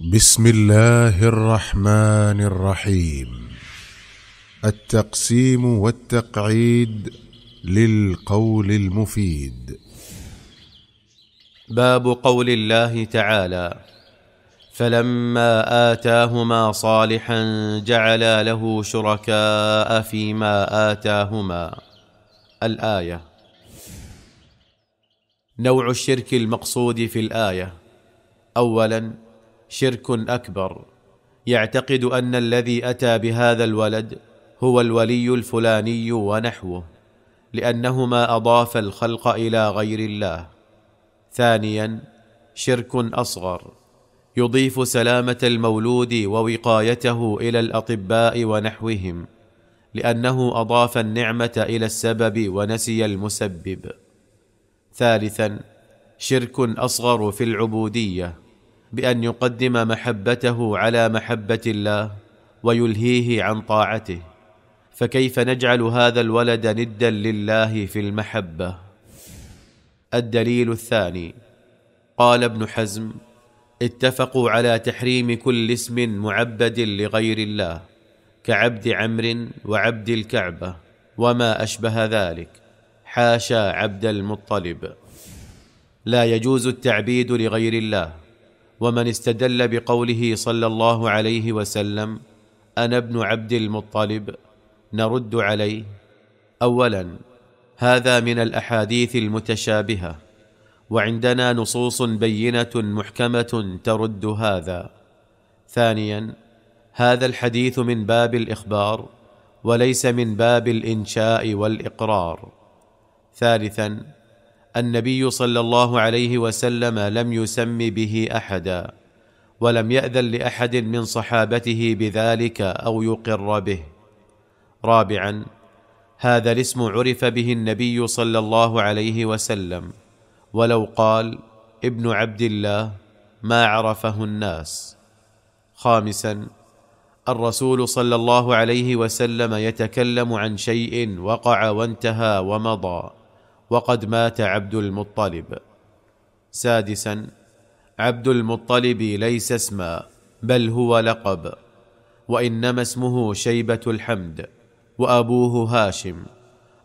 بسم الله الرحمن الرحيم التقسيم والتقعيد للقول المفيد باب قول الله تعالى فلما اتاهما صالحا جعلا له شركاء فيما اتاهما الايه نوع الشرك المقصود في الايه اولا شرك اكبر يعتقد ان الذي اتى بهذا الولد هو الولي الفلاني ونحوه لانهما اضاف الخلق الى غير الله ثانيا شرك اصغر يضيف سلامه المولود ووقايته الى الاطباء ونحوهم لانه اضاف النعمه الى السبب ونسي المسبب ثالثا شرك اصغر في العبوديه بان يقدم محبته على محبه الله ويلهيه عن طاعته فكيف نجعل هذا الولد ندا لله في المحبه الدليل الثاني قال ابن حزم اتفقوا على تحريم كل اسم معبد لغير الله كعبد عمر وعبد الكعبه وما اشبه ذلك حاشا عبد المطلب لا يجوز التعبيد لغير الله ومن استدل بقوله صلى الله عليه وسلم انا ابن عبد المطلب نرد عليه اولا هذا من الاحاديث المتشابهه وعندنا نصوص بينه محكمه ترد هذا ثانيا هذا الحديث من باب الاخبار وليس من باب الانشاء والاقرار ثالثا النبي صلى الله عليه وسلم لم يسم به احدا ولم ياذن لاحد من صحابته بذلك او يقر به رابعا هذا الاسم عرف به النبي صلى الله عليه وسلم ولو قال ابن عبد الله ما عرفه الناس خامسا الرسول صلى الله عليه وسلم يتكلم عن شيء وقع وانتهى ومضى وقد مات عبد المطلب سادسا عبد المطلب ليس اسما بل هو لقب وانما اسمه شيبه الحمد وابوه هاشم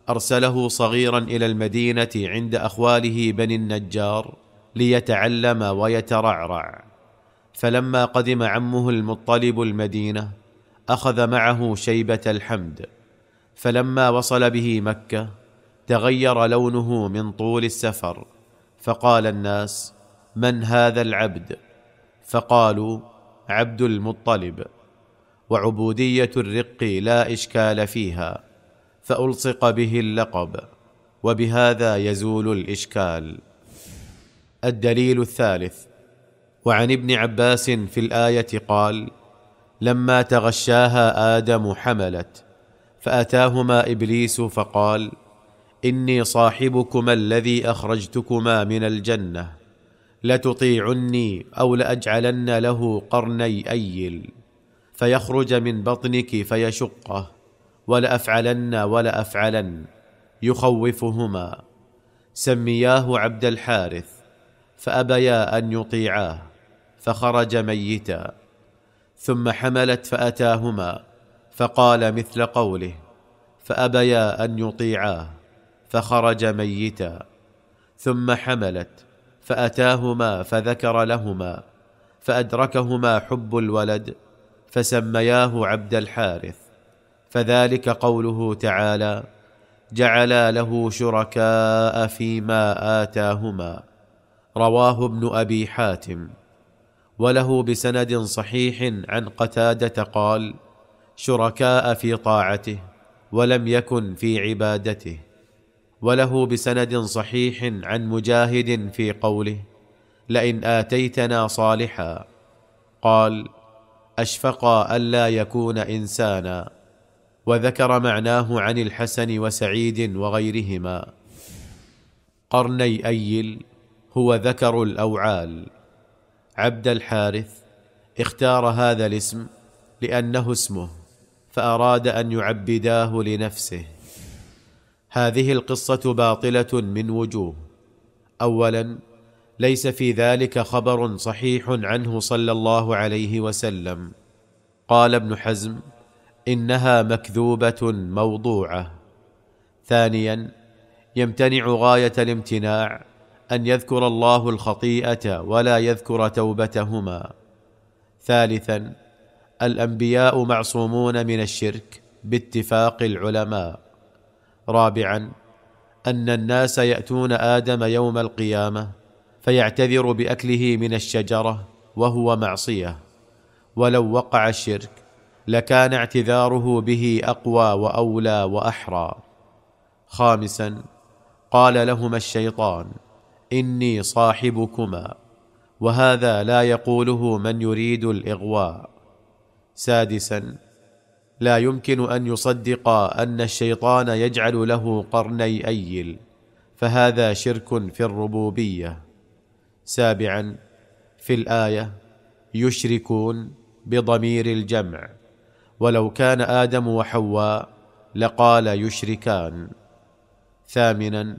ارسله صغيرا الى المدينه عند اخواله بني النجار ليتعلم ويترعرع فلما قدم عمه المطلب المدينه اخذ معه شيبه الحمد فلما وصل به مكه تغير لونه من طول السفر فقال الناس من هذا العبد فقالوا عبد المطلب وعبوديه الرق لا اشكال فيها فالصق به اللقب وبهذا يزول الاشكال الدليل الثالث وعن ابن عباس في الايه قال لما تغشاها ادم حملت فاتاهما ابليس فقال اني صاحبكما الذي اخرجتكما من الجنه لتطيعني او لاجعلن له قرني ايل فيخرج من بطنك فيشقه ولافعلن ولافعلن يخوفهما سمياه عبد الحارث فابيا ان يطيعاه فخرج ميتا ثم حملت فاتاهما فقال مثل قوله فابيا ان يطيعاه فخرج ميتا ثم حملت فاتاهما فذكر لهما فادركهما حب الولد فسمياه عبد الحارث فذلك قوله تعالى جعلا له شركاء فيما اتاهما رواه ابن ابي حاتم وله بسند صحيح عن قتاده قال شركاء في طاعته ولم يكن في عبادته وله بسند صحيح عن مجاهد في قوله لئن اتيتنا صالحا قال اشفقا الا يكون انسانا وذكر معناه عن الحسن وسعيد وغيرهما قرني ايل هو ذكر الاوعال عبد الحارث اختار هذا الاسم لانه اسمه فاراد ان يعبداه لنفسه هذه القصه باطله من وجوه اولا ليس في ذلك خبر صحيح عنه صلى الله عليه وسلم قال ابن حزم انها مكذوبه موضوعه ثانيا يمتنع غايه الامتناع ان يذكر الله الخطيئه ولا يذكر توبتهما ثالثا الانبياء معصومون من الشرك باتفاق العلماء رابعا ان الناس ياتون ادم يوم القيامه فيعتذر باكله من الشجره وهو معصيه ولو وقع الشرك لكان اعتذاره به اقوى واولى واحرى خامسا قال لهما الشيطان اني صاحبكما وهذا لا يقوله من يريد الاغواء سادسا لا يمكن ان يصدق ان الشيطان يجعل له قرني ايل فهذا شرك في الربوبيه سابعا في الايه يشركون بضمير الجمع ولو كان ادم وحواء لقال يشركان ثامنا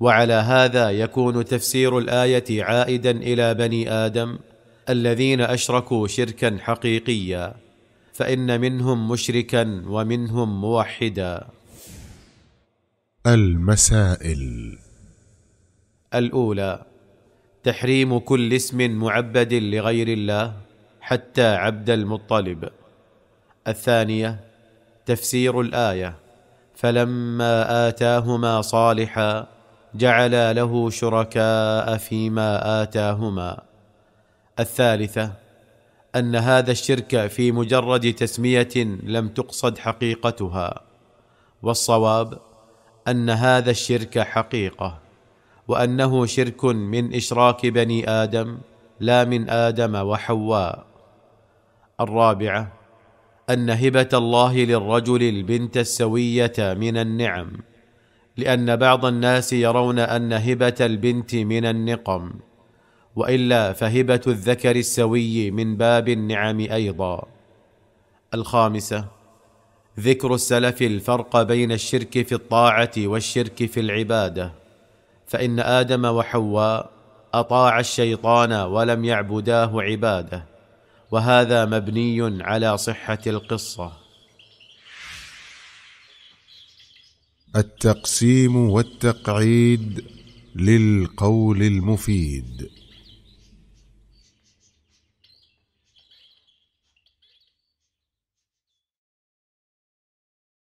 وعلى هذا يكون تفسير الايه عائدا الى بني ادم الذين اشركوا شركا حقيقيا فان منهم مشركا ومنهم موحدا المسائل الاولى تحريم كل اسم معبد لغير الله حتى عبد المطلب الثانيه تفسير الايه فلما اتاهما صالحا جعلا له شركاء فيما اتاهما الثالثه ان هذا الشرك في مجرد تسميه لم تقصد حقيقتها والصواب ان هذا الشرك حقيقه وانه شرك من اشراك بني ادم لا من ادم وحواء الرابعه ان هبه الله للرجل البنت السويه من النعم لان بعض الناس يرون ان هبه البنت من النقم والا فهبه الذكر السوي من باب النعم ايضا الخامسه ذكر السلف الفرق بين الشرك في الطاعه والشرك في العباده فان ادم وحواء اطاع الشيطان ولم يعبداه عباده وهذا مبني على صحه القصه التقسيم والتقعيد للقول المفيد